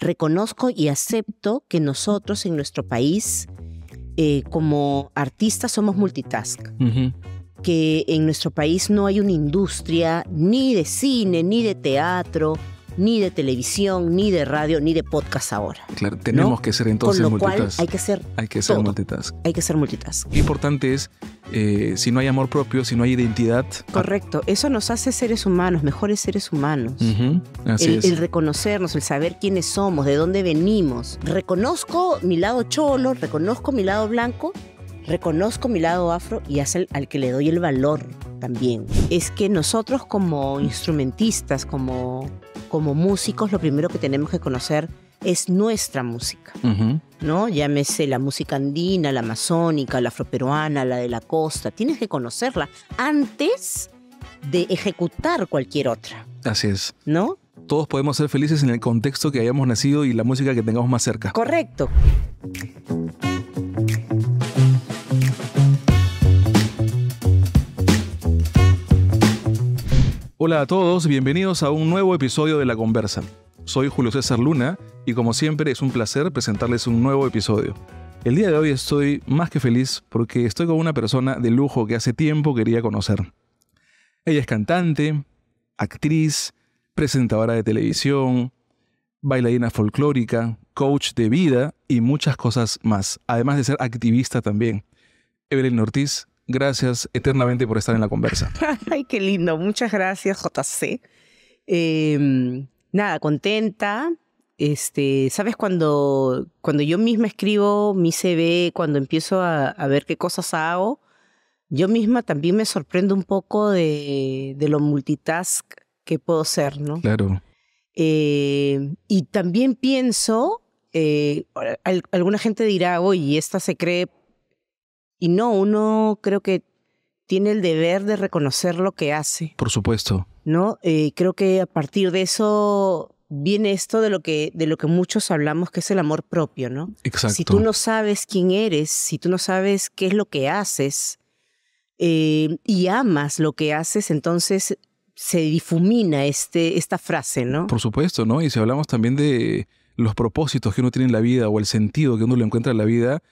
reconozco y acepto que nosotros en nuestro país, eh, como artistas, somos multitask. Que en nuestro país no hay una industria ni de cine, ni de teatro, ni de televisión, ni de radio, ni de podcast ahora. Claro, tenemos que ser entonces Con lo multitask. Cual hay que ser. Hay que ser multitask. Hay que ser multitask. Lo importante es, eh, si no hay amor propio, si no hay identidad. Correcto, eso nos hace seres humanos, mejores seres humanos. el, reconocernos, el saber quiénes somos, de dónde venimos. Reconozco mi lado cholo, reconozco mi lado blanco, reconozco mi lado afro y es al que le doy el valor también. Es que nosotros como instrumentistas, como como músicos, lo primero que tenemos que conocer es nuestra música, ¿no? Llámese la música andina, la amazónica, la afroperuana, la de la costa. Tienes que conocerla antes de ejecutar cualquier otra. Así es. ¿No? Todos podemos ser felices en el contexto que hayamos nacido y la música que tengamos más cerca. Correcto. Hola a todos, bienvenidos a un nuevo episodio de La Conversa. Soy Julio César Luna y como siempre es un placer presentarles un nuevo episodio. El día de hoy estoy más que feliz porque estoy con una persona de lujo que hace tiempo quería conocer. Ella es cantante, actriz, presentadora de televisión, bailarina folclórica, coach de vida y muchas cosas más, además de ser activista también. Evelyn Ortiz, Gracias eternamente por estar en la conversa. Ay, qué lindo. Muchas gracias, JC. Em, nada, contenta. Este, ¿sabes? Cuando, cuando yo misma escribo mi CV, cuando empiezo a, ver qué cosas hago, yo misma también me sorprendo un poco de, lo multitask que puedo ser, ¿no? Claro. Em, y también pienso, eh, alguna gente dirá, oye, esta se cree y no, uno creo que tiene el deber de reconocer lo que hace. Por supuesto. ¿No? Eh, creo que a partir de eso viene esto de lo que de lo que muchos hablamos que es el amor propio, ¿no? Exacto. Si tú no sabes quién eres, si tú no sabes qué es lo que haces eh, y amas lo que haces, entonces se difumina este esta frase, ¿no? Por supuesto, ¿no? Y si hablamos también de los propósitos que uno tiene en la vida o el sentido que uno le encuentra en la vida,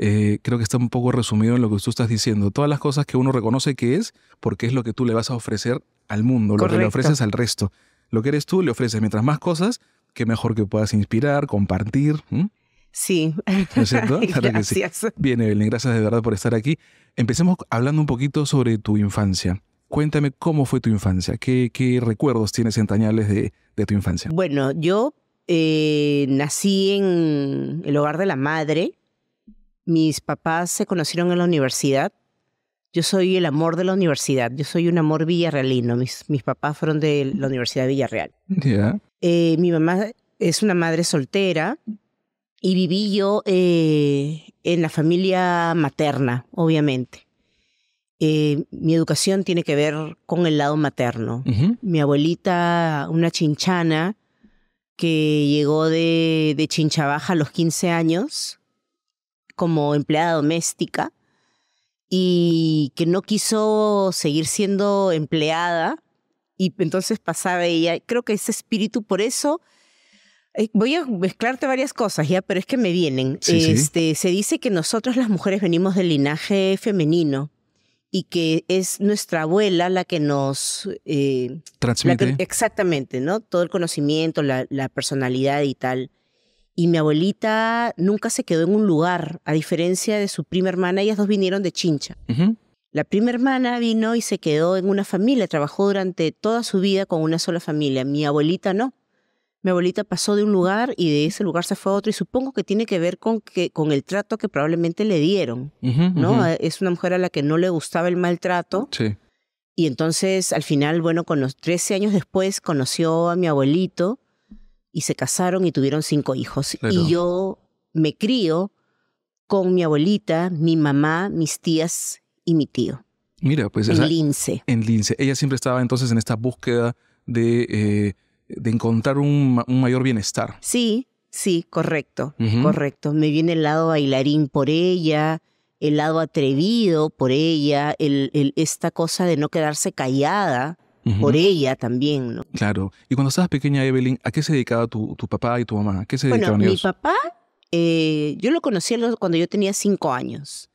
eh, creo que está un poco resumido en lo que tú estás diciendo. Todas las cosas que uno reconoce que es, porque es lo que tú le vas a ofrecer al mundo, lo que le ofreces al resto. Lo que eres tú le ofreces. Mientras más cosas, qué mejor que puedas inspirar, compartir. Sí. es cierto? gracias. Bien, Evelyn, gracias de verdad por estar aquí. Empecemos hablando un poquito sobre tu infancia. Cuéntame cómo fue tu infancia, qué, recuerdos tienes entrañables de, tu infancia. Bueno, yo eh, nací en el hogar de la madre, mis papás se conocieron en la universidad. Yo soy el amor de la universidad. Yo soy un amor villarrealino. Mis, papás fueron de la Universidad de Villarreal. Eh, mi mamá es una madre soltera y viví yo eh, en la familia materna, obviamente. Eh, mi educación tiene que ver con el lado materno. Mi abuelita, una chinchana que llegó de, de Chinchabaja a los 15 años, como empleada doméstica y que no quiso seguir siendo empleada y entonces pasaba ella, creo que ese espíritu por eso eh, Voy a mezclarte varias cosas ya, pero es que me vienen. este, Se dice que nosotros las mujeres venimos del linaje femenino y que es nuestra abuela la que nos eh, transmite. exactamente, ¿no? Todo el conocimiento, la, la personalidad y tal y mi abuelita nunca se quedó en un lugar, a diferencia de su prima hermana, ellas dos vinieron de Chincha. La prima hermana vino y se quedó en una familia, trabajó durante toda su vida con una sola familia. Mi abuelita no. Mi abuelita pasó de un lugar y de ese lugar se fue a otro y supongo que tiene que ver con, que, con el trato que probablemente le dieron, ¿no? Es una mujer a la que no le gustaba el maltrato. Sí. Y entonces, al final, bueno, con los 13 años después conoció a mi abuelito y se casaron y tuvieron cinco hijos. Y yo me crío con mi abuelita, mi mamá, mis tías y mi tío. Mira, pues en Lince. En Lince. Ella siempre estaba entonces en esta búsqueda de, eh, encontrar un, mayor bienestar. Sí, sí, correcto, correcto. Me viene el lado bailarín por ella, el lado atrevido por ella, esta cosa de no quedarse callada por ella también, ¿no? Claro. Y cuando estabas pequeña, Evelyn, ¿a qué se dedicaba tu, papá y tu mamá? ¿A qué se dedicaban bueno, Mi papá, eh, yo lo conocí cuando yo tenía cinco años.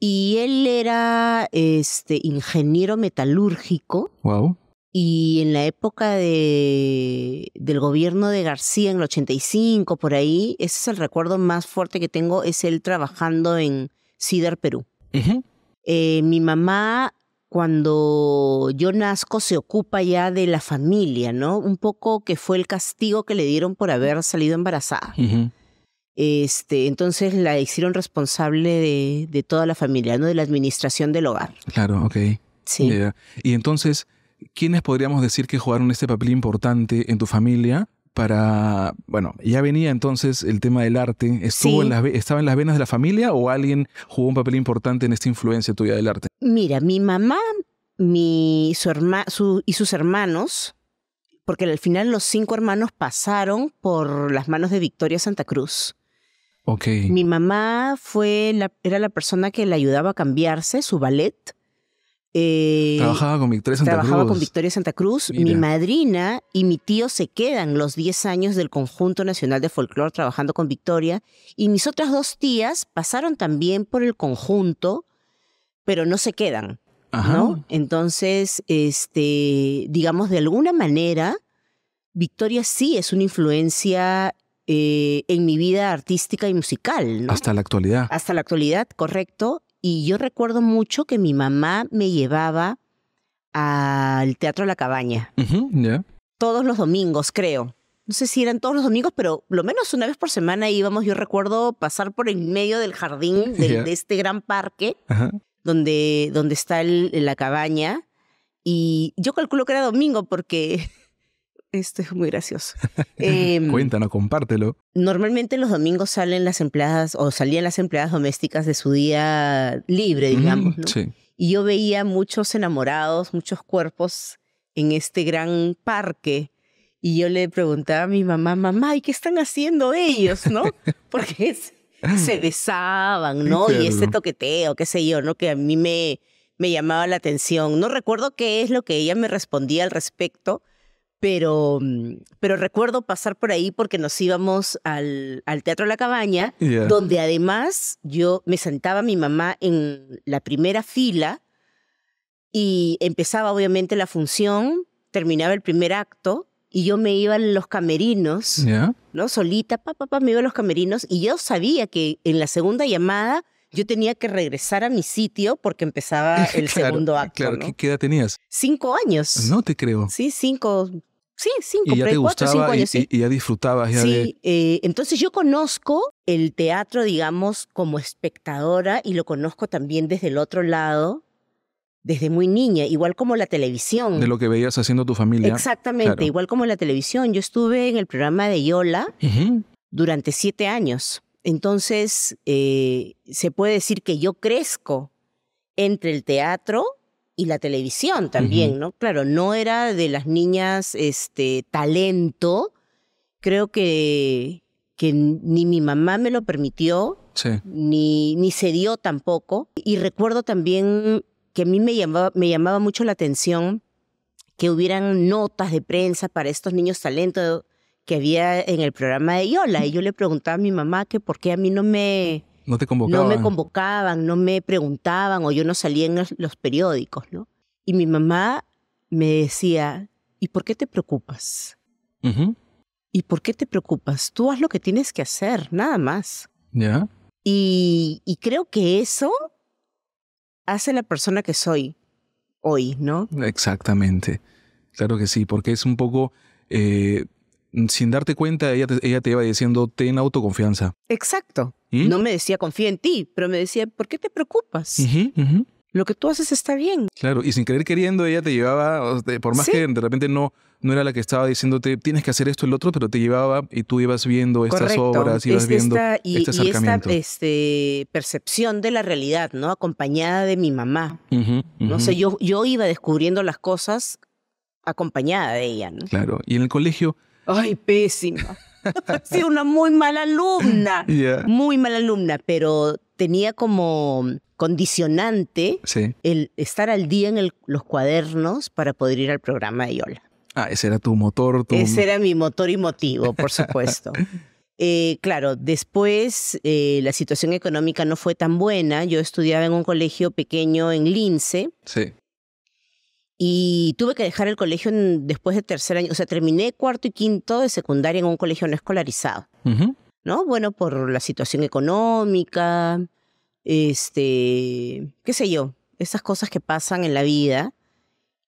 Y él era este, ingeniero metalúrgico. Wow. Y en la época del gobierno de García, en el 85, por ahí, ese es el recuerdo más fuerte que tengo, es él trabajando en CIDER Perú. Eh, mi mamá cuando yo nazco se ocupa ya de la familia, ¿no? Un poco que fue el castigo que le dieron por haber salido embarazada. Este, entonces la hicieron responsable de, de, toda la familia, ¿no? De la administración del hogar. Claro, ok. Sí. Y entonces, ¿quiénes podríamos decir que jugaron este papel importante en tu familia? para, bueno, ya venía entonces el tema del arte, ¿estuvo las, ¿estaba en las venas de la familia o alguien jugó un papel importante en esta influencia tuya del arte? Mira, mi mamá mi, y sus hermanos, porque al final los cinco hermanos pasaron por las manos de Victoria Santa Cruz. Okay. Mi mamá fue la, era la persona que le ayudaba a cambiarse su ballet eh, trabajaba con Victoria Santa Cruz. con Victoria Santa Cruz. Mi madrina y mi tío se quedan los 10 años del Conjunto Nacional de folklore trabajando con Victoria. Y mis otras dos tías pasaron también por el conjunto, pero no se quedan. ¿no? Entonces, este, digamos, de alguna manera, Victoria sí es una influencia eh, en mi vida artística y musical. Hasta la actualidad. Hasta la actualidad, correcto. Y yo recuerdo mucho que mi mamá me llevaba al Teatro La Cabaña. Todos los domingos, creo. No sé si eran todos los domingos, pero lo menos una vez por semana íbamos. Yo recuerdo pasar por el medio del jardín de este gran parque, donde, donde está la cabaña. Y yo calculo que era domingo porque esto es muy gracioso. Em, Cuéntanos, compártelo. Normalmente los domingos salen las empleadas o salían las empleadas domésticas de su día libre, digamos. Y yo veía muchos enamorados, muchos cuerpos en este gran parque. Y yo le preguntaba a mi mamá, mamá, ¿y qué están haciendo ellos, no? Porque se besaban, ¿no? Y ese toqueteo, qué sé yo, ¿no? Que a mí me, me llamaba la atención. No recuerdo qué es lo que ella me respondía al respecto, pero, mm, pero recuerdo pasar por ahí porque nos íbamos al, al Teatro La Cabaña, donde además yo me sentaba mi mamá en la primera fila y empezaba obviamente la función, terminaba el primer acto y yo me iba a los camerinos, ¿no? Solita, papá, papá, me iba a los camerinos y yo sabía que en la segunda llamada yo tenía que regresar a mi sitio porque empezaba el segundo eh, acto. Claro, ¿qué edad tenías? Cinco años. No te creo. Sí, cinco, Sí, cinco, y ya te gustaba, Y, ya disfrutabas. sí, eh, entonces yo conozco el teatro, digamos, como espectadora y lo conozco también desde el otro lado, desde muy niña, igual como la televisión. De lo que veías haciendo tu familia. Exactamente, igual como la televisión. Yo estuve en el programa de Yola durante siete años. Entonces, eh, se puede decir que yo crezco entre el teatro y la televisión también, ¿no? Claro, no era de las niñas este talento. Creo que, que ni mi mamá me lo permitió, ni, ni se dio tampoco. Y recuerdo también que a mí me llamaba, me llamaba mucho la atención que hubieran notas de prensa para estos niños talento que había en el programa de Yola. Y yo le preguntaba a mi mamá que por qué a mí no me, no te convocaban. No me convocaban, no me preguntaban o yo no salía en los periódicos, ¿no? Y mi mamá me decía, ¿y por qué te preocupas? ¿Y por qué te preocupas? Tú haz lo que tienes que hacer, nada más. ¿Ya? Y, creo que eso hace la persona que soy hoy, ¿no? Exactamente. Claro que sí, porque es un poco eh, Mm, sin darte cuenta, ella te, ella te iba diciendo, ten autoconfianza. Exacto. No me decía, confía en ti, pero me decía, ¿por qué te preocupas? Lo que tú haces está bien. Claro, y sin querer queriendo, ella te llevaba, por más que de repente no, no era la que estaba diciéndote, tienes que hacer esto el el otro, pero te llevaba y tú ibas viendo estas obras, ibas viendo y, este acercamiento. Y esta este, percepción de la realidad, ¿no? Acompañada de mi mamá. no sé, yo, yo iba descubriendo las cosas acompañada de ella. Claro, y en el colegio Ay, pésima. una muy mala alumna. Muy mala alumna, pero tenía como condicionante el estar al día en los cuadernos para poder ir al programa de Yola. Ah, ese era tu motor. Tu... Ese era mi motor y motivo, por supuesto. Eh, claro, después eh, la situación económica no fue tan buena. Yo estudiaba en un colegio pequeño en Lince. Sí. Y tuve que dejar el colegio después de tercer año, o sea, terminé cuarto y quinto de secundaria en un colegio no escolarizado, ¿no? Bueno, por la situación económica, este, qué sé yo, esas cosas que pasan en la vida.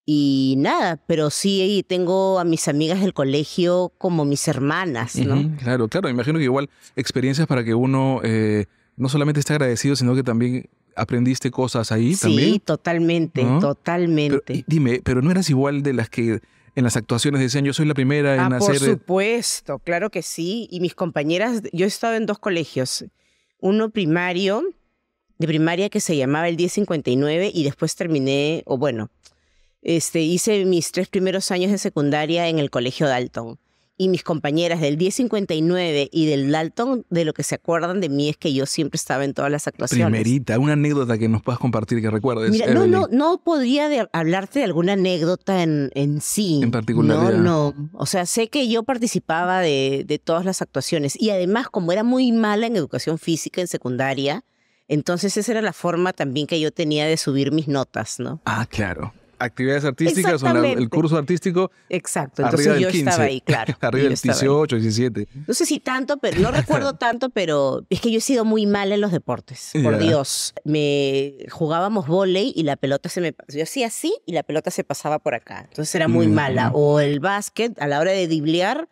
Y nada, pero sí tengo a mis amigas del colegio como mis hermanas, ¿no? claro, claro, imagino que igual experiencias para que uno eh, no solamente esté agradecido, sino que también aprendiste cosas ahí sí, también. Sí, totalmente, totalmente. dime, pero no eras igual de las que en las actuaciones decían yo soy la primera en ah, hacer. Por supuesto, claro que sí. Y mis compañeras, yo he estado en dos colegios, uno primario de primaria que se llamaba el 1059 y después terminé, o bueno, este, hice mis tres primeros años de secundaria en el colegio Dalton y mis compañeras del 1059 y del Dalton, de lo que se acuerdan de mí es que yo siempre estaba en todas las actuaciones. Primerita, una anécdota que nos puedas compartir que recuerdes. Mira, no, no, no podría hablarte de alguna anécdota en, en sí. En particular. No, no. O sea, sé que yo participaba de, de todas las actuaciones y además, como era muy mala en educación física en secundaria, entonces esa era la forma también que yo tenía de subir mis notas, ¿no? Ah, claro actividades artísticas o el curso artístico. Exacto, entonces arriba yo del estaba ahí, claro. arriba del 18, 17. No sé si tanto, pero no recuerdo tanto, pero es que yo he sido muy mal en los deportes, por Dios. Me jugábamos volei y la pelota se me yo hacía así y la pelota se pasaba por acá. Entonces era muy mala o el básquet a la hora de diblear,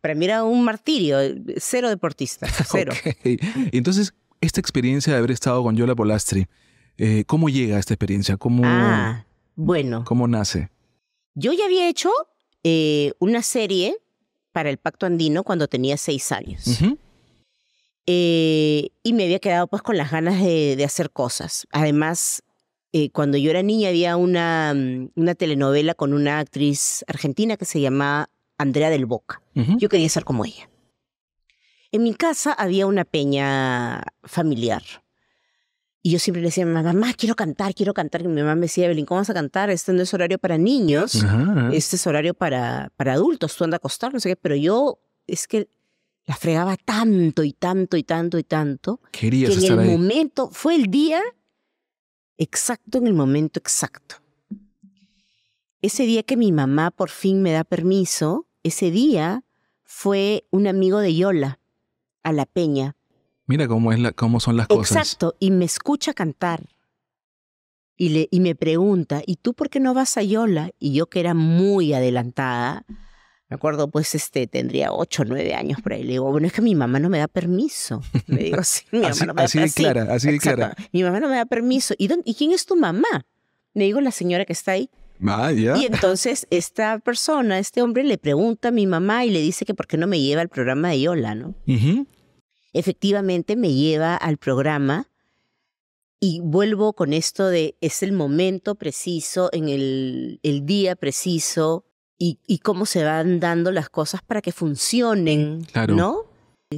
para mí era un martirio, cero deportista, cero. Entonces, esta experiencia de haber estado con Yola Polastri, eh, ¿cómo llega esta experiencia? ¿Cómo, ah. Bueno. ¿Cómo nace? Yo ya había hecho eh, una serie para el Pacto Andino cuando tenía seis años. Eh, y me había quedado pues con las ganas de, hacer cosas. Además, eh, cuando yo era niña había una, mm, una, telenovela con una actriz argentina que se llamaba Andrea del Boca. Yo quería ser como ella. En mi casa había una peña familiar y yo siempre le decía a mi mamá, mamá, quiero cantar, quiero cantar. Y mi mamá me decía, Evelyn, ¿cómo vas a cantar? Este no es horario para niños, este es horario para, para adultos, tú andas a acostar, no sé qué. Pero yo, es que la fregaba tanto y tanto y tanto y tanto. Querías que en el momento, fue el día exacto, en el momento exacto. Ese día que mi mamá por fin me da permiso, ese día fue un amigo de Yola, a la Peña, Mira cómo, es la, cómo son las cosas. Exacto, y me escucha cantar. Y, le, y me pregunta, ¿y tú por qué no vas a Yola? Y yo que era muy adelantada, me acuerdo, pues, este, tendría ocho, nueve años por ahí. Le digo, bueno, es que mi mamá no me da permiso. digo, mi mamá así, no me da permiso. clara, así clara. Mi mamá no me da permiso. ¿Y, ¿Y quién es tu mamá? Le digo, la señora que está ahí. Ah, Y entonces esta persona, este hombre, le pregunta a mi mamá y le dice que por qué no me lleva al programa de Yola, ¿no? efectivamente me lleva al programa y vuelvo con esto de es el momento preciso, en el, día preciso y, cómo se van dando las cosas para que funcionen, mm, ¿no?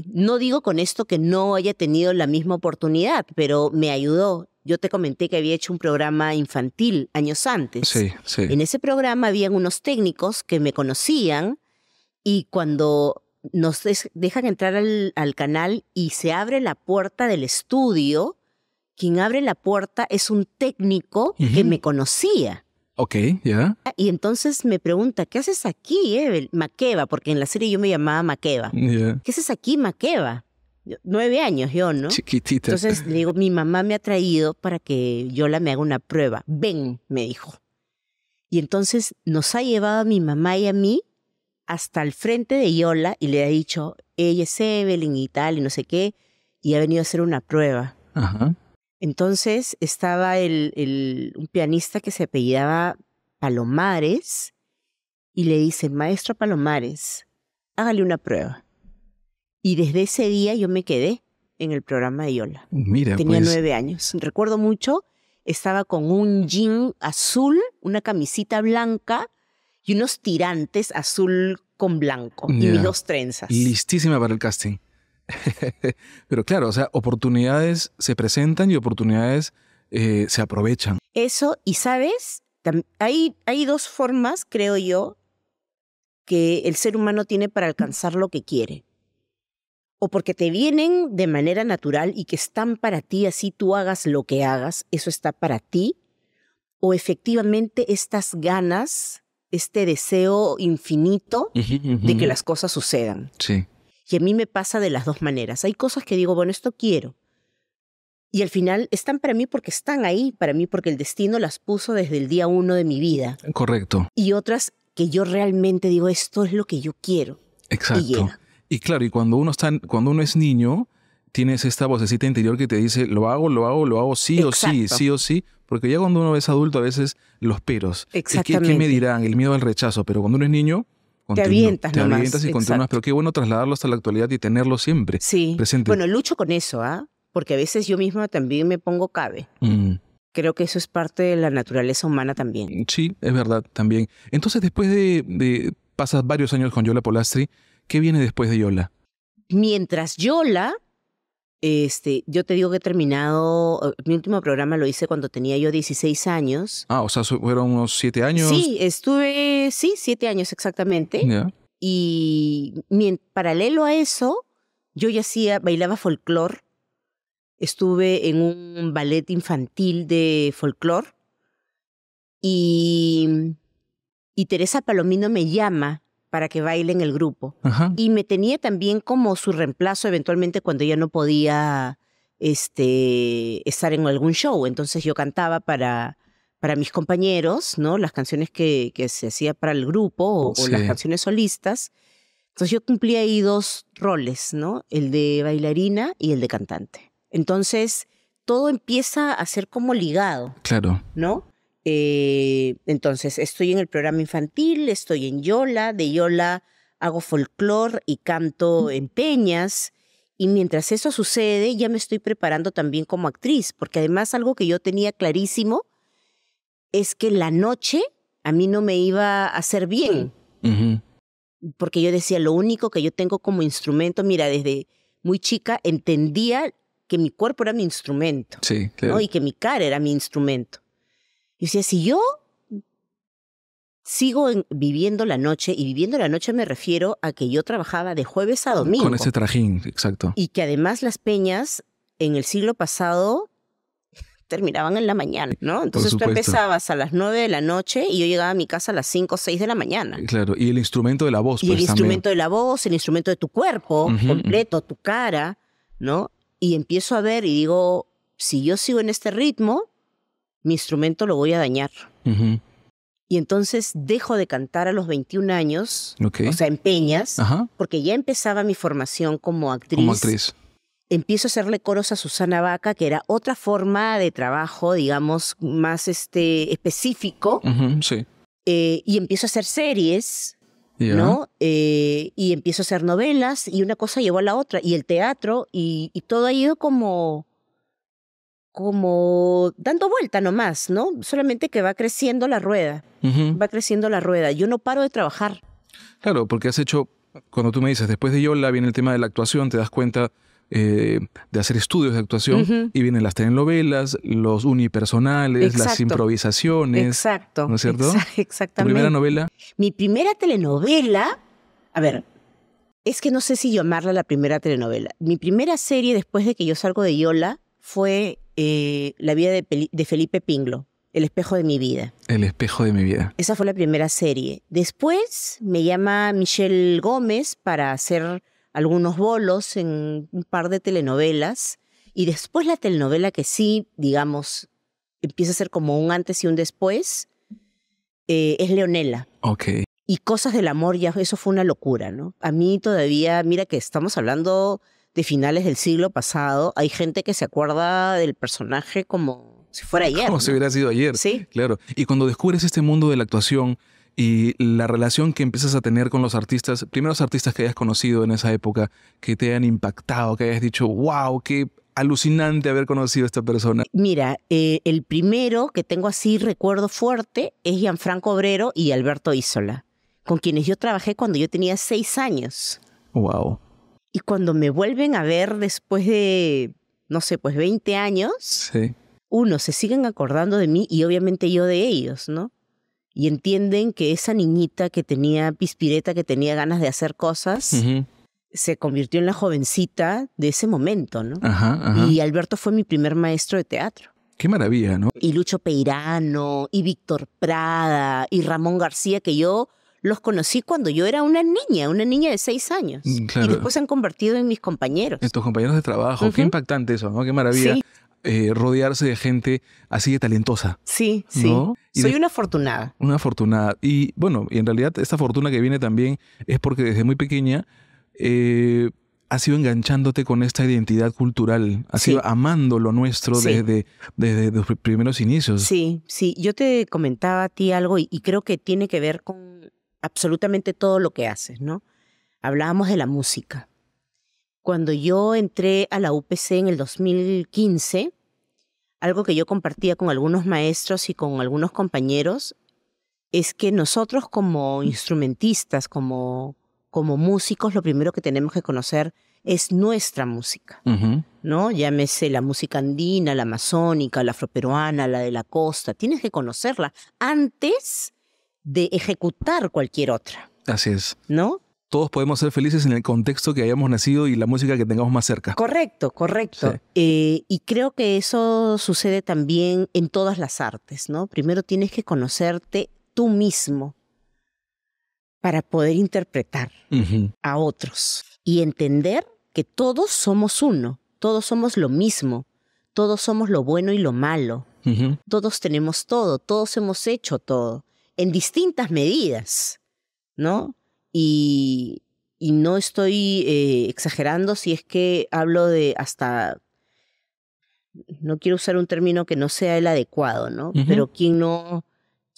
No digo con esto que no haya tenido la misma oportunidad, pero me ayudó. Yo te comenté que había hecho un programa infantil años antes. En ese programa habían unos técnicos que me conocían y cuando nos dejan entrar al, canal y se abre la puerta del estudio. Quien abre la puerta es un técnico que me conocía. Ok, ya. Ah, y entonces me pregunta, ¿qué haces aquí, Evel? Maqueva, porque en la serie yo me llamaba Maqueva. ¿Qué haces aquí, Maqueva? Nueve años yo, ¿no? Chiquitita. Entonces le digo, mi mamá me ha traído para que yo la me haga una prueba. Ven, me dijo. Y entonces nos ha llevado a mi mamá y a mí hasta el frente de Yola y le ha dicho, ella es Evelyn y tal, y no sé qué, y ha venido a hacer una prueba. Entonces estaba el, un pianista que se apellidaba Palomares y le dice, maestro Palomares, hágale una prueba. Y desde ese día yo me quedé en el programa de Yola. Tenía pues. nueve años. Recuerdo mucho, estaba con un jean azul, una camisita blanca y unos tirantes azul con blanco y dos trenzas. Listísima para el casting. Pero claro, o sea, oportunidades se presentan y oportunidades eh, se aprovechan. Eso, y sabes, hay, hay dos formas, creo yo, que el ser humano tiene para alcanzar lo que quiere. O porque te vienen de manera natural y que están para ti, así tú hagas lo que hagas, eso está para ti. O efectivamente estas ganas este deseo infinito de que las cosas sucedan. Sí. Y a mí me pasa de las dos maneras. Hay cosas que digo, bueno, esto quiero. Y al final están para mí porque están ahí, para mí porque el destino las puso desde el día uno de mi vida. Correcto. Y otras que yo realmente digo, esto es lo que yo quiero. Exacto. Y, y claro, y cuando uno, está, cuando uno es niño, tienes esta vocecita interior que te dice, lo hago, lo hago, lo hago, sí o sí, sí o sí, porque ya cuando uno es adulto a veces los peros. Exactamente. ¿Qué, me dirán? El miedo al rechazo, pero cuando uno es niño... te avientas, te avientas y continúas, pero qué bueno trasladarlo hasta la actualidad y tenerlo siempre sí. presente. Bueno, lucho con eso, ¿ah? Porque a veces yo misma también me pongo cabe. Mm. Creo que eso es parte de la naturaleza humana también. Mm, sí, es verdad, también. Entonces, después de, de pasas varios años con Yola Polastri, ¿qué viene después de Yola? Mientras Yola, este, yo te digo que he terminado, eh, mi último programa lo hice cuando tenía yo 16 años. Ah, o sea, fueron unos 7 años. Sí, estuve, sí, 7 años exactamente. Y en paralelo a eso, yo ya hacía, bailaba folclore. Estuve en un ballet infantil de folclore. Y, y Teresa Palomino me llama para que bailen el grupo. Y me tenía también como su reemplazo eventualmente cuando ya no podía este, estar en algún show. Entonces yo cantaba para, para mis compañeros, ¿no? Las canciones que, se hacía para el grupo o, oh, las canciones solistas. Entonces yo cumplía ahí dos roles, ¿no? El de bailarina y el de cantante. Entonces todo empieza a ser como ligado. Claro. ¿No? Eh, entonces, estoy en el programa infantil, estoy en Yola, de Yola hago folclore y canto en peñas. Y mientras eso sucede, ya me estoy preparando también como actriz, porque además algo que yo tenía clarísimo es que la noche a mí no me iba a hacer bien. Porque yo decía, lo único que yo tengo como instrumento, mira, desde muy chica entendía que mi cuerpo era mi instrumento. Sí, Y que mi cara era mi instrumento. Y decía, si yo sigo en, viviendo la noche, y viviendo la noche me refiero a que yo trabajaba de jueves a domingo. Con ese trajín, exacto. Y que además las peñas en el siglo pasado terminaban en la mañana, ¿no? Entonces tú empezabas a las nueve de la noche y yo llegaba a mi casa a las cinco o seis de la mañana. Eh, claro, y el instrumento de la voz. Y pues, el instrumento de la voz, el instrumento de tu cuerpo completo, tu cara, ¿no? Y empiezo a ver y digo, si yo sigo en este ritmo, mi instrumento lo voy a dañar. Y entonces dejo de cantar a los 21 años, o sea, en Peñas, porque ya empezaba mi formación como actriz. Como actriz. Empiezo a hacerle coros a Susana Vaca, que era otra forma de trabajo, digamos, más este, específico. sí. Eh, y empiezo a hacer series, ¿no? Eh, y empiezo a hacer novelas, y una cosa llevó a la otra, y el teatro, y todo ha ido como como dando vuelta nomás, ¿no? Solamente que va creciendo la rueda, va creciendo la rueda. Yo no paro de trabajar. Claro, porque has hecho, cuando tú me dices, después de Yola viene el tema de la actuación, te das cuenta eh, de hacer estudios de actuación y vienen las telenovelas, los unipersonales, las improvisaciones. Exacto. ¿No es cierto? exactamente. ¿Tu primera novela? Mi primera telenovela, a ver, es que no sé si llamarla la primera telenovela. Mi primera serie después de que yo salgo de Yola fue eh, la vida de, Felipe Pinglo, El espejo de mi vida. El espejo de mi vida. Esa fue la primera serie. Después me llama Michelle Gómez para hacer algunos bolos en un par de telenovelas. Y después la telenovela que sí, digamos, empieza a ser como un antes y un después, eh, es Leonela. Ok. Y Cosas del Amor, ya eso fue una locura, ¿no? A mí todavía, mira que estamos hablando de finales del siglo pasado, hay gente que se acuerda del personaje como si fuera ayer. Como si hubiera sido ayer. Sí. Claro. Y cuando descubres este mundo de la actuación y la relación que empiezas a tener con los artistas, primeros artistas que hayas conocido en esa época, que te han impactado, que hayas dicho, wow, qué alucinante haber conocido a esta persona. Mira, eh, el primero que tengo así recuerdo fuerte es Gianfranco Obrero y Alberto Isola, con quienes yo trabajé cuando yo tenía seis años. Wow. Y cuando me vuelven a ver después de, no sé, pues 20 años, sí. uno, se siguen acordando de mí y obviamente yo de ellos, ¿no? Y entienden que esa niñita que tenía pispireta, que tenía ganas de hacer cosas, se convirtió en la jovencita de ese momento, ¿no? Y Alberto fue mi primer maestro de teatro. Qué maravilla, ¿no? Y Lucho Peirano, y Víctor Prada, y Ramón García, que yo los conocí cuando yo era una niña, una niña de seis años. Mm, y después se han convertido en mis compañeros. En tus compañeros de trabajo. Qué impactante eso, ¿no? Qué maravilla. Eh, rodearse de gente así de talentosa. Sí, sí. Soy una afortunada. Una afortunada. Y bueno, y en realidad esta fortuna que viene también es porque desde muy pequeña eh, has ido enganchándote con esta identidad cultural, ha sido ido amando lo nuestro desde, desde los primeros inicios. Sí, sí. Yo te comentaba a ti algo y creo que tiene que ver con absolutamente todo lo que haces, ¿no? Hablábamos de la música. Cuando yo entré a la UPC en el 2015, algo que yo compartía con algunos maestros y con algunos compañeros es que nosotros como mm. instrumentistas, como, como músicos, lo primero que tenemos que conocer es nuestra música, ¿no? Llámese la música andina, la amazónica, la afroperuana, la de la costa. Tienes que conocerla antes de ejecutar cualquier otra. Así es. ¿No? Todos podemos ser felices en el contexto que hayamos nacido y la música que tengamos más cerca. Correcto, correcto. Eh, y creo que eso sucede también en todas las artes, ¿no? Primero tienes que conocerte tú mismo para poder interpretar a otros y entender que todos somos uno, todos somos lo mismo, todos somos lo bueno y lo malo, todos tenemos todo, todos hemos hecho todo en distintas medidas, ¿no? Y, no estoy eh, exagerando si es que hablo de hasta, no quiero usar un término que no sea el adecuado, ¿no? Pero ¿quién no,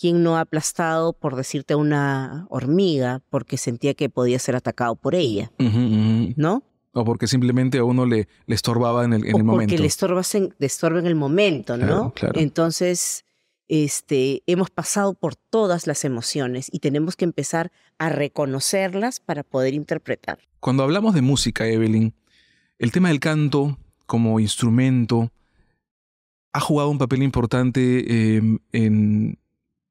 no ha aplastado, por decirte, una hormiga porque sentía que podía ser atacado por ella, ¿no? O porque simplemente a uno le, le estorbaba en el, en momento. Porque le, estorba en el momento, ¿no? claro. Entonces, este, hemos pasado por todas las emociones y tenemos que empezar a reconocerlas para poder interpretar. Cuando hablamos de música, Evelyn, el tema del canto como instrumento ha jugado un papel importante em, en,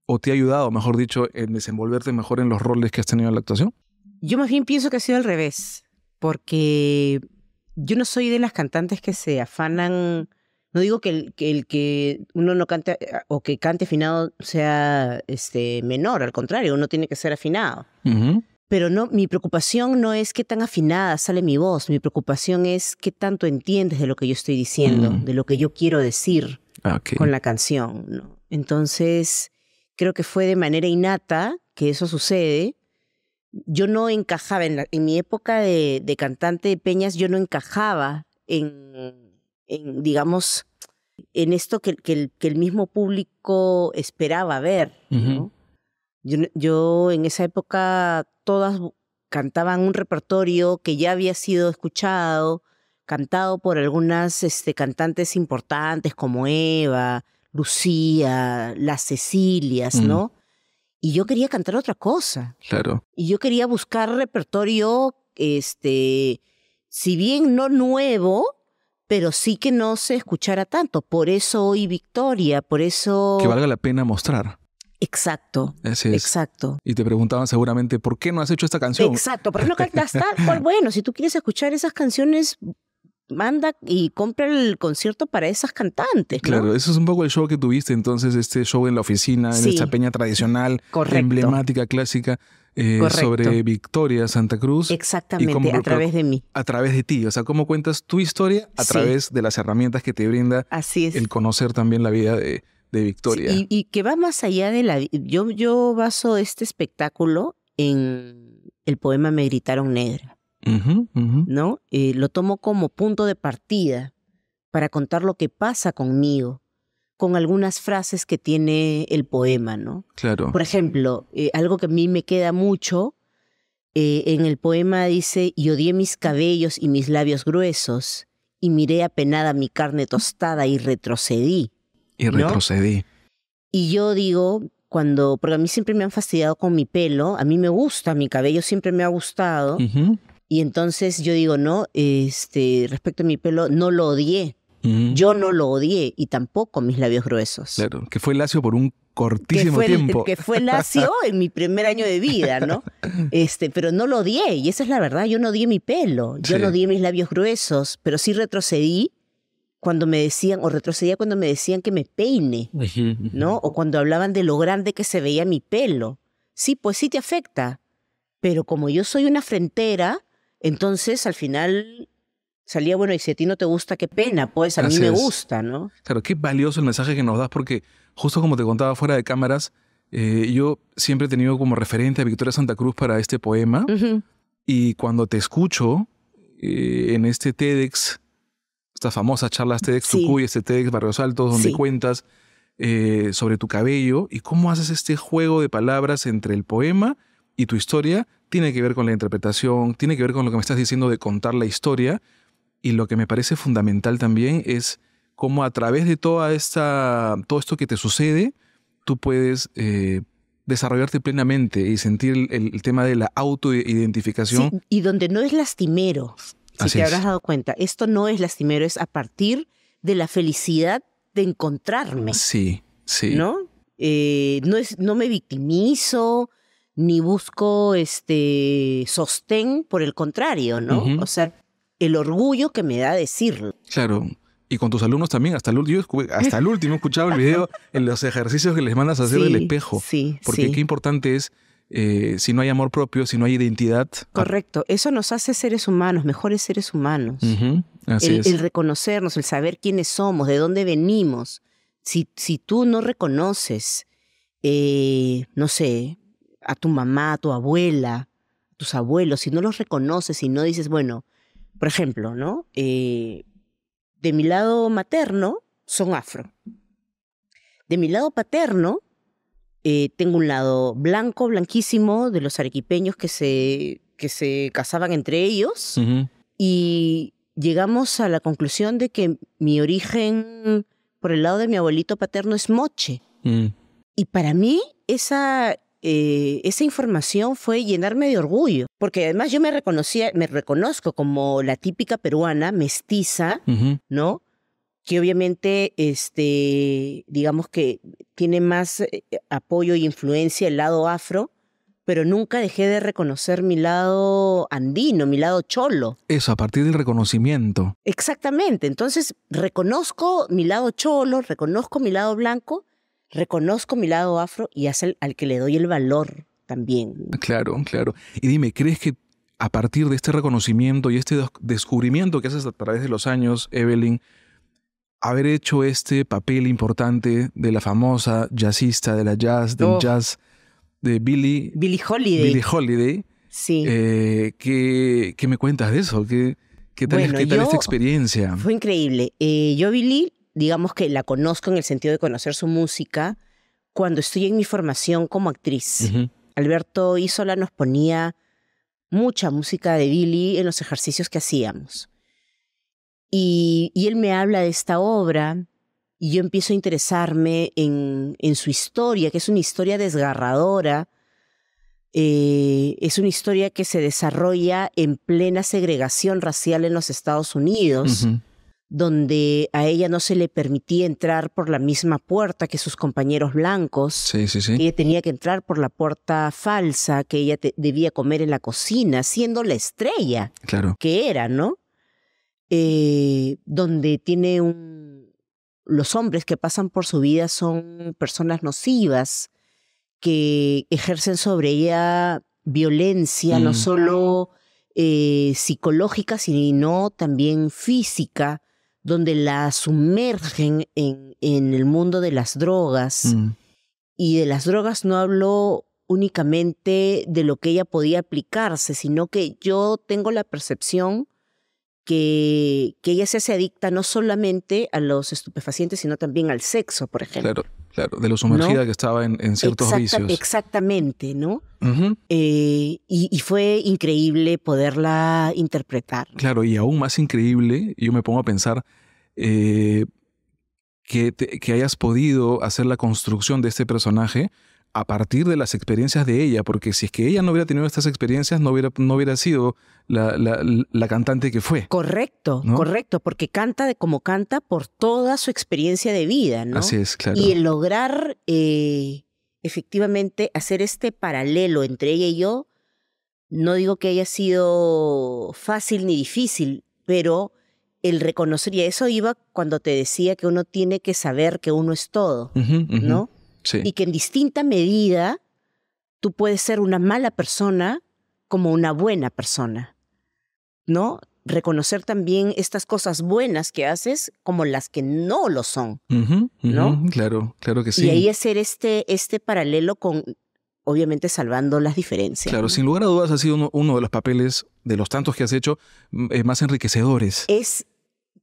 o te ha ayudado, mejor dicho, en desenvolverte mejor en los roles que has tenido en la actuación. Yo más bien pienso que ha sido al revés, porque yo no soy de las cantantes que se afanan no digo que el, que uno no cante eh, o que cante afinado sea este, menor, al contrario, uno tiene que ser afinado. Pero no, mi preocupación no es qué tan afinada sale mi voz, mi preocupación es qué tanto entiendes de lo que yo estoy diciendo, mm. de lo que yo quiero decir ah, con la canción. ¿no? Entonces, creo que fue de manera innata que eso sucede. Yo no encajaba, en, en mi época de cantante de Peñas, yo no encajaba en digamos, en esto que, el, mismo público esperaba ver. yo, en esa época todas cantaban un repertorio que ya había sido escuchado, cantado por algunas este, cantantes importantes como Eva, Lucía, las Cecilias, ¿no? Y yo quería cantar otra cosa. Claro. Y yo quería buscar repertorio, este, si bien no nuevo, pero sí que no se escuchara tanto. Por eso hoy Victoria, por eso... Que valga la pena mostrar. Exacto. Así es. Exacto. Y te preguntaban seguramente, ¿por qué no has hecho esta canción? Exacto, ¿por no cantas bueno, si tú quieres escuchar esas canciones, manda y compra el concierto para esas cantantes. Claro, eso es un poco el show que tuviste entonces, este show en la oficina, en esta peña tradicional, emblemática, clásica. Eh, sobre Victoria Santa Cruz. Exactamente, a través de mí. A través de ti, o sea, cómo cuentas tu historia a través de las herramientas que te brinda el conocer también la vida de, Victoria. y, que va más allá de la... Yo, yo baso este espectáculo en el poema Me gritaron negra, ¿no? Eh, lo tomo como punto de partida para contar lo que pasa conmigo con algunas frases que tiene el poema, ¿no? Claro. Por ejemplo, eh, algo que a mí me queda mucho, eh, en el poema dice, y odié mis cabellos y mis labios gruesos, y miré apenada mi carne tostada y retrocedí. Y retrocedí. Y yo digo, cuando, porque a mí siempre me han fastidiado con mi pelo, a mí me gusta, mi cabello siempre me ha gustado, y entonces yo digo, no, este, respecto a mi pelo, no lo odié, yo no lo odié y tampoco mis labios gruesos. Claro, que fue lacio por un cortísimo que fue, tiempo. Que fue lacio en mi primer año de vida, ¿no? Este, pero no lo odié, y esa es la verdad, yo no odié mi pelo, yo no odié mis labios gruesos, pero sí retrocedí cuando me decían, o retrocedía cuando me decían que me peine, ¿no? O cuando hablaban de lo grande que se veía mi pelo. Sí, pues sí te afecta, pero como yo soy una frentera, entonces al final salía, bueno, y si a ti no te gusta, qué pena, pues a mí me gusta, ¿no? Claro, qué valioso el mensaje que nos das, porque justo como te contaba fuera de cámaras, eh, yo siempre he tenido como referente a Victoria Santa Cruz para este poema, y cuando te escucho eh, en este TEDx, estas famosas charlas TEDx Tucuy, este TEDx Barrios Altos, donde cuentas eh, sobre tu cabello y cómo haces este juego de palabras entre el poema y tu historia, tiene que ver con la interpretación, tiene que ver con lo que me estás diciendo de contar la historia, y lo que me parece fundamental también es cómo a través de toda esta, todo esto que te sucede, tú puedes eh, desarrollarte plenamente y sentir el, tema de la autoidentificación. Sí, y donde no es lastimero, si te habrás dado cuenta, esto no es lastimero, es a partir de la felicidad de encontrarme. Sí, sí. ¿No? Eh, no, es, no me victimizo, ni busco este sostén, por el contrario, ¿no? O sea, el orgullo que me da decirlo. Claro. Y con tus alumnos también, hasta el, último hasta el último he escuchado el video, en los ejercicios que les mandas a hacer del espejo. Sí, Porque qué importante es, eh, si no hay amor propio, si no hay identidad. Correcto, eso nos hace seres humanos, mejores seres humanos. el, reconocernos, el saber quiénes somos, de dónde venimos. Si, si tú no reconoces, eh, no sé, a tu mamá, a tu abuela, a tus abuelos, si no los reconoces y no dices, bueno, por ejemplo, ¿no? Eh, de mi lado materno son afro. De mi lado paterno eh, tengo un lado blanco, blanquísimo, de los arequipeños que se, que se casaban entre ellos. Y llegamos a la conclusión de que mi origen por el lado de mi abuelito paterno es moche. Mm. Y para mí esa, eh, esa información fue llenarme de orgullo, porque además yo me reconocía, me reconozco como la típica peruana mestiza, ¿no? Que obviamente, este, digamos que tiene más eh, apoyo e influencia el lado afro, pero nunca dejé de reconocer mi lado andino, mi lado cholo. Es a partir del reconocimiento. Exactamente, entonces reconozco mi lado cholo, reconozco mi lado blanco, reconozco mi lado afro y es el, al que le doy el valor también. Claro, claro. Y dime, ¿crees que a partir de este reconocimiento y este descubrimiento que haces a través de los años, Evelyn, haber hecho este papel importante de la famosa jazzista de la jazz, del jazz de Billie, Billie Holiday. Billie Holiday. Sí. Eh, ¿qué, me cuentas de eso? ¿Qué, tal, esta experiencia? Fue increíble. Eh, yo, Billie, digamos que la conozco en el sentido de conocer su música, cuando estoy en mi formación como actriz. Alberto Isola nos ponía mucha música de Billy en los ejercicios que hacíamos. Y, él me habla de esta obra y yo empiezo a interesarme en, su historia, que es una historia desgarradora. Eh, es una historia que se desarrolla en plena segregación racial en los Estados Unidos donde a ella no se le permitía entrar por la misma puerta que sus compañeros blancos. Sí, sí, sí. Ella tenía que entrar por la puerta falsa que ella debía comer en la cocina, siendo la estrella claro. que era, ¿no? Eh, donde tiene un... Los hombres que pasan por su vida son personas nocivas que ejercen sobre ella violencia, no mm. solo eh, psicológica, sino también física donde la sumergen en, el mundo de las drogas. Mm. Y de las drogas no hablo únicamente de lo que ella podía aplicarse, sino que yo tengo la percepción que, ella se hace adicta no solamente a los estupefacientes, sino también al sexo, por ejemplo. Claro, de lo sumergida que estaba en, ciertos vicios. Exactamente, ¿no? Eh, y, fue increíble poderla interpretar. Claro, y aún más increíble, yo me pongo a pensar eh, que, que hayas podido hacer la construcción de este personaje a partir de las experiencias de ella, porque si es que ella no hubiera tenido estas experiencias, no hubiera, no hubiera sido la, cantante que fue. Correcto, correcto, porque canta de como canta por toda su experiencia de vida, ¿no? Así es, claro. Y el lograr eh, efectivamente hacer este paralelo entre ella y yo, no digo que haya sido fácil ni difícil, pero el reconocer, y eso iba cuando te decía que uno tiene que saber que uno es todo, ¿no? Y que en distinta medida tú puedes ser una mala persona como una buena persona, ¿no? Reconocer también estas cosas buenas que haces como las que no lo son, ¿no? claro, claro que sí. Y ahí hacer este, este paralelo con, obviamente salvando las diferencias. Claro, sin lugar a dudas ha sido uno, de los papeles, de los tantos que has hecho, mm, eh, más enriquecedores. Es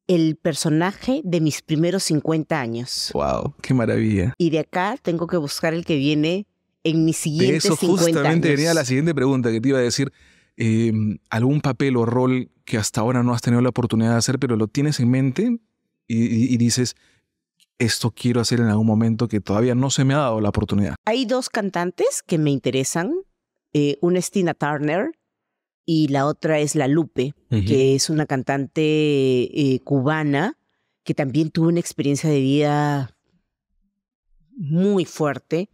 el personaje de mis primeros 50 años. ¡Wow! ¡Qué maravilla! Y de acá tengo que buscar el que viene en mis siguientes 50 años. Eso justamente venía la siguiente pregunta que te iba a decir. Em, ¿Algún papel o rol que hasta ahora no has tenido la oportunidad de hacer, pero lo tienes en mente y, dices, esto quiero hacer en algún momento que todavía no se me ha dado la oportunidad? Hay dos cantantes que me interesan. Eh, una es Tina Turner, y la otra es La Lupe, que es una cantante eh, cubana que también tuvo una experiencia de vida muy fuerte.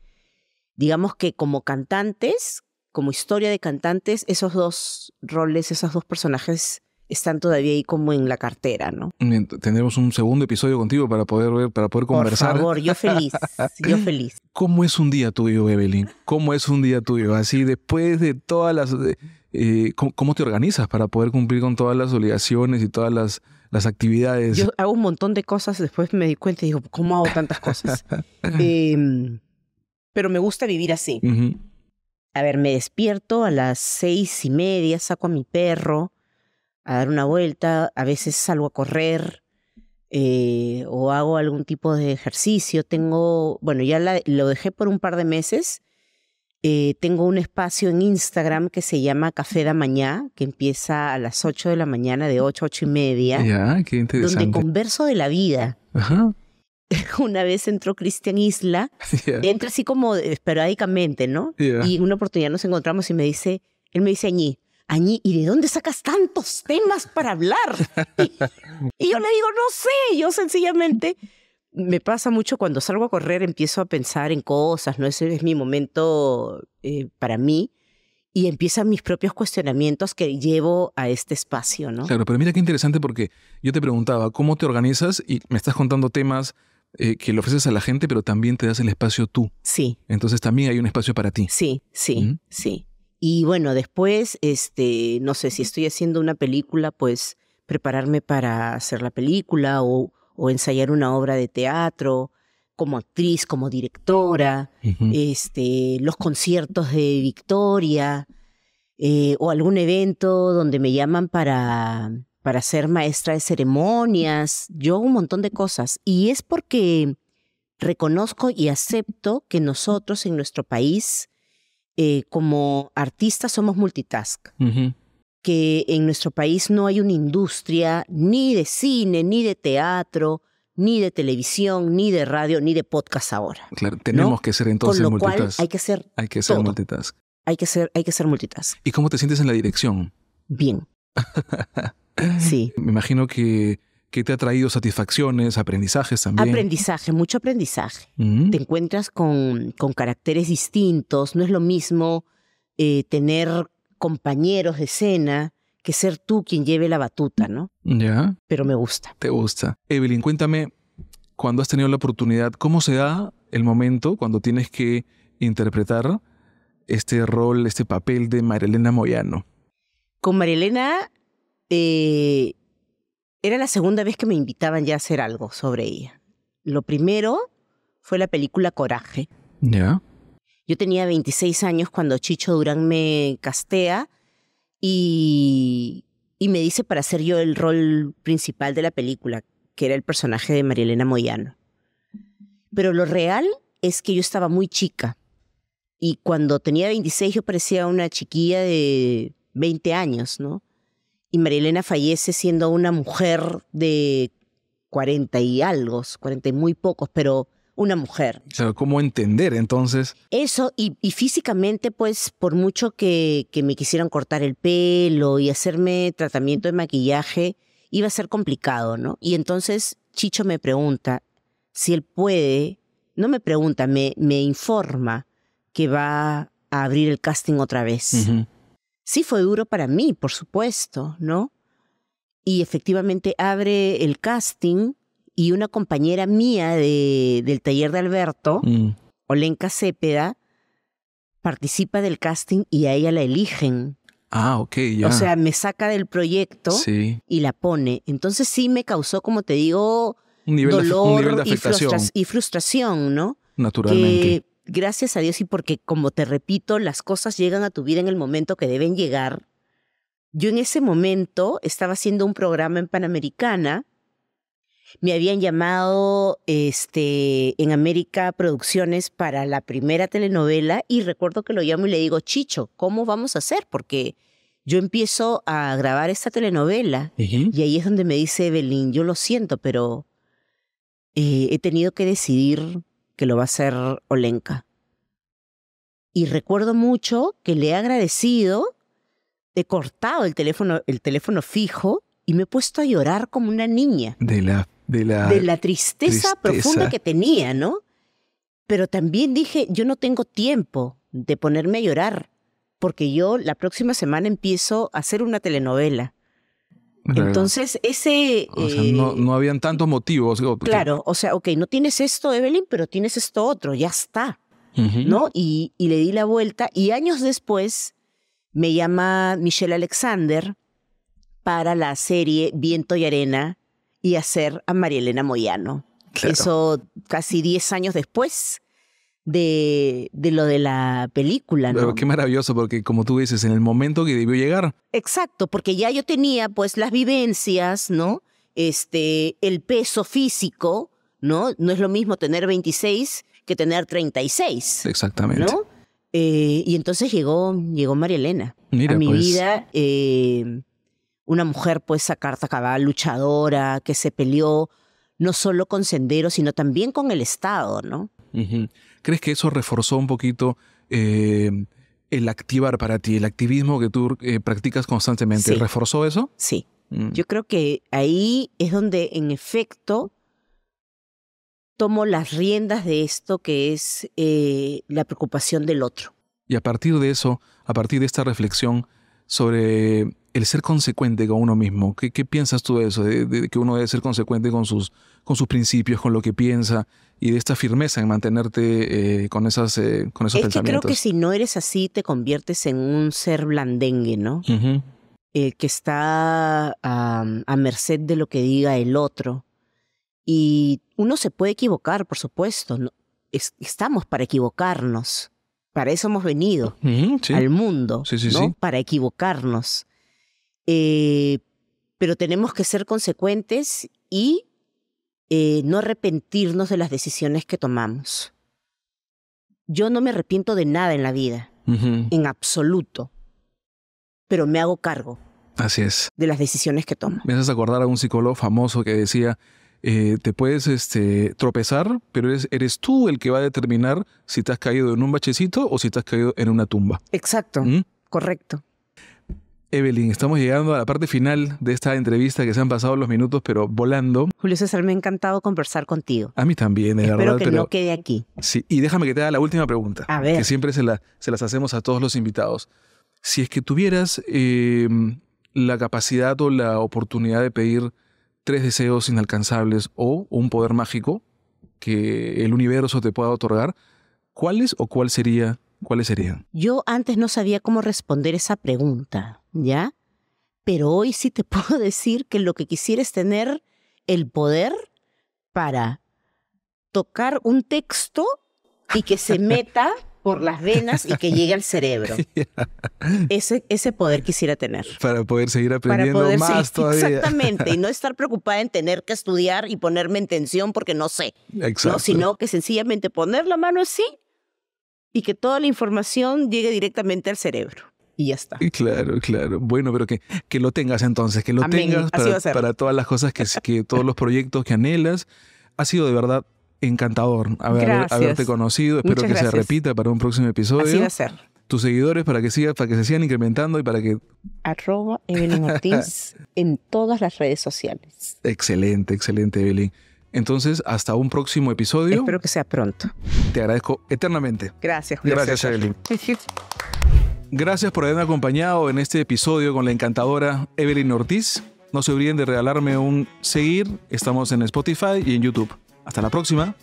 Digamos que como cantantes, como historia de cantantes, esos dos roles, esos dos personajes están todavía ahí como en la cartera, ¿no? Tendremos un segundo episodio contigo para poder ver, para poder conversar. Por favor, yo feliz, yo feliz. ¿Cómo es un día tuyo, Evelyn? ¿Cómo es un día tuyo? Así después de todas las eh, ¿cómo, te organizas para poder cumplir con todas las obligaciones y todas las, actividades? Yo hago un montón de cosas, después me di cuenta y digo, ¿cómo hago tantas cosas? Em, pero me gusta vivir así. A ver, me despierto a las seis y media, saco a mi perro a dar una vuelta, a veces salgo a correr eh, o hago algún tipo de ejercicio. Tengo, bueno, ya lo dejé por un par de meses eh, tengo un espacio en Instagram que se llama Café da Mañá, que empieza a las 8 de la mañana, de 8 a 8 y media. Ya, qué interesante. Donde converso de la vida. Una vez entró Cristian Isla, entra así como periódicamente, ¿no? Y una oportunidad nos encontramos y me dice, él me dice Añí, Añí, ¿y de dónde sacas tantos temas para hablar? y yo le digo, no sé, yo sencillamente me pasa mucho cuando salgo a correr, empiezo a pensar en cosas, ¿no? Ese es mi momento eh, para mí. Y empiezan mis propios cuestionamientos que llevo a este espacio, ¿no? Claro, pero mira qué interesante porque yo te preguntaba, ¿cómo te organizas? Y me estás contando temas eh, que le ofreces a la gente, pero también te das el espacio tú. Sí. Entonces también hay un espacio para ti. Sí, sí, sí. Y bueno, después, este, no sé, si estoy haciendo una película, pues prepararme para hacer la película o o ensayar una obra de teatro, como actriz, como directora, este, los conciertos de Victoria eh, o algún evento donde me llaman para, para ser maestra de ceremonias, yo un montón de cosas. Y es porque reconozco y acepto que nosotros en nuestro país eh, como artistas somos multitask que en nuestro país no hay una industria ni de cine, ni de teatro, ni de televisión, ni de radio, ni de podcast ahora. Claro, tenemos que ser entonces Con lo multitask. Cual hay que ser. Hay que ser multitask. Hay que ser, hay que ser multitask. ¿Y cómo te sientes en la dirección? Bien. sí. Me imagino que, que, te ha traído satisfacciones, aprendizajes también. Aprendizaje, mucho aprendizaje. Mm. Te encuentras con, caracteres distintos. No es lo mismo eh, tener compañeros de escena, que ser tú quien lleve la batuta, ¿no? Ya. Pero me gusta. Te gusta. Evelyn, cuéntame, cuando has tenido la oportunidad, ¿cómo se da el momento cuando tienes que interpretar este rol, este papel de Marilena Moyano? Con Marilena eh, era la segunda vez que me invitaban ya a hacer algo sobre ella. Lo primero fue la película Coraje. Ya. Yo tenía 26 años cuando Chicho Durán me castea y, me dice para hacer yo el rol principal de la película, que era el personaje de María Elena Moyano. Pero lo real es que yo estaba muy chica. Y cuando tenía 26 yo parecía una chiquilla de 20 años, ¿no? Y Marielena fallece siendo una mujer de 40 y algo, 40 y muy pocos, pero una mujer. O sea, ¿cómo entender entonces? Eso, y, físicamente, pues, por mucho que, me quisieran cortar el pelo y hacerme tratamiento de maquillaje, iba a ser complicado, ¿no? Y entonces Chicho me pregunta si él puede, no me pregunta, me, informa que va a abrir el casting otra vez. Sí fue duro para mí, por supuesto, ¿no? Y efectivamente abre el casting y una compañera mía de, del taller de Alberto, mm. Olenka Cépeda, participa del casting y a ella la eligen. Ah, ok, ya. O sea, me saca del proyecto y la pone. Entonces sí me causó, como te digo, dolor Y, frustración, ¿no? Naturalmente. gracias a Dios y porque, como te repito, las cosas llegan a tu vida en el momento que deben llegar. Yo en ese momento estaba haciendo un programa en Panamericana me habían llamado este, en América Producciones para la primera telenovela y recuerdo que lo llamo y le digo, Chicho, ¿cómo vamos a hacer? Porque yo empiezo a grabar esta telenovela y ahí es donde me dice Evelyn, yo lo siento, pero eh, he tenido que decidir que lo va a hacer Olenka. Y recuerdo mucho que le he agradecido, he cortado el teléfono, el teléfono fijo y me he puesto a llorar como una niña. De la de la, tristeza, profunda que tenía, ¿no? Pero también dije, yo no tengo tiempo de ponerme a llorar, porque yo la próxima semana empiezo a hacer una telenovela. Entonces, ese... O sea, no, eh, no, habían tantos motivos. Claro, o sea, ok, no tienes esto, Evelyn, pero tienes esto otro, ya está. ¿No? Y, y le di la vuelta y años después me llama Michelle Alexander para la serie Viento y Arena, y hacer a María Elena Moyano. Eso casi 10 años después de, lo de la película. ¿no? Pero qué maravilloso, porque como tú dices, en el momento que debió llegar. Exacto, porque ya yo tenía pues las vivencias, ¿no? Este, el peso físico, ¿no? No es lo mismo tener 26 que tener 36. Exactamente. Eh, y entonces llegó, llegó María Elena Mira, a mi pues. vida. Eh, una mujer, pues, a carta cabal, luchadora, que se peleó no solo con senderos, sino también con el Estado, ¿no? ¿Crees que eso reforzó un poquito eh, el activar para ti, el activismo que tú eh, practicas constantemente? ¿Reforzó eso? Sí. Mm. Yo creo que ahí es donde, en efecto, tomo las riendas de esto que es eh, la preocupación del otro. Y a partir de eso, a partir de esta reflexión sobre el ser consecuente con uno mismo. ¿Qué, qué piensas tú de eso? De, que uno debe ser consecuente con sus, con sus principios, con lo que piensa y de esta firmeza en mantenerte eh, con, esas, eh, con esos es que creo que si no eres así, te conviertes en un ser blandengue, ¿no? Eh, que está a, merced de lo que diga el otro. Y uno se puede equivocar, por supuesto. estamos para equivocarnos. Para eso hemos venido al mundo, ¿no? Para equivocarnos. Eh, pero tenemos que ser consecuentes y eh, no arrepentirnos de las decisiones que tomamos. Yo no me arrepiento de nada en la vida, en absoluto, pero me hago cargo. es. De las decisiones que tomo. Me haces acordar a un psicólogo famoso que decía, eh, te puedes este, tropezar, pero eres, tú el que va a determinar si te has caído en un bachecito o si te has caído en una tumba. Exacto, ¿Mm? correcto. Evelyn, estamos llegando a la parte final de esta entrevista que se han pasado los minutos, pero volando. Julio César, me ha encantado conversar contigo. A mí también, de verdad. Espero que no quede aquí. Sí, y déjame que te haga la última pregunta. A ver. Que siempre se, las hacemos a todos los invitados. Si es que tuvieras em, la capacidad o la oportunidad de pedir tres deseos inalcanzables o un poder mágico que el universo te pueda otorgar, ¿cuáles o cuál sería? ¿Cuáles serían? Yo antes no sabía cómo responder esa pregunta ¿ya? Pero hoy sí te puedo decir que lo que quisiera es tener el poder para tocar un texto y que se meta por las venas y que llegue al cerebro. Ese, ese poder quisiera tener. Para poder seguir aprendiendo más todavía. Exactamente, y no estar preocupada en tener que estudiar y ponerme en tensión porque no sé. Sino que sencillamente poner la mano así y que toda la información llegue directamente al cerebro y ya está. Claro, claro. Bueno, pero que, que lo tengas entonces, que lo tengas para, para, todas las cosas que, que todos los proyectos que anhelas. Ha sido de verdad encantador haber, haberte conocido. Espero que se repita para un próximo episodio. Así va a ser. Tus seguidores para que siga, para que se sigan incrementando y para que. Arroba Evelyn Ortiz en todas las redes sociales. Excelente, excelente, Evelyn. Entonces, hasta un próximo episodio. Espero que sea pronto. Te agradezco eternamente. Gracias, Gracias, Evelyn. Gracias por haberme acompañado en este episodio con la encantadora Evelyn Ortiz. No se olviden de regalarme un seguir. Estamos en Spotify y en YouTube. Hasta la próxima.